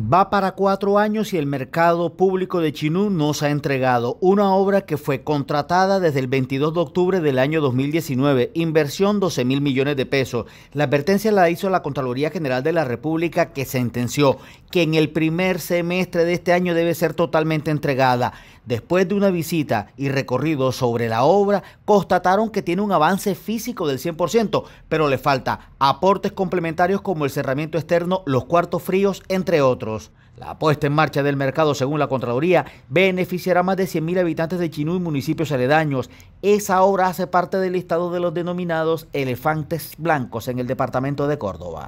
Va para cuatro años y el mercado público de Chinú nos ha entregado una obra que fue contratada desde el 22 de octubre del año 2019, inversión 12 mil millones de pesos. La advertencia la hizo la Contraloría General de la República que sentenció que en el primer semestre de este año debe ser totalmente entregada. Después de una visita y recorrido sobre la obra, constataron que tiene un avance físico del 100%, pero le falta aportes complementarios como el cerramiento externo, los cuartos fríos, entre otros. La puesta en marcha del mercado, según la Contraloría, beneficiará a más de 100.000 habitantes de Chinú y municipios aledaños. Esa obra hace parte del listado de los denominados elefantes blancos en el departamento de Córdoba.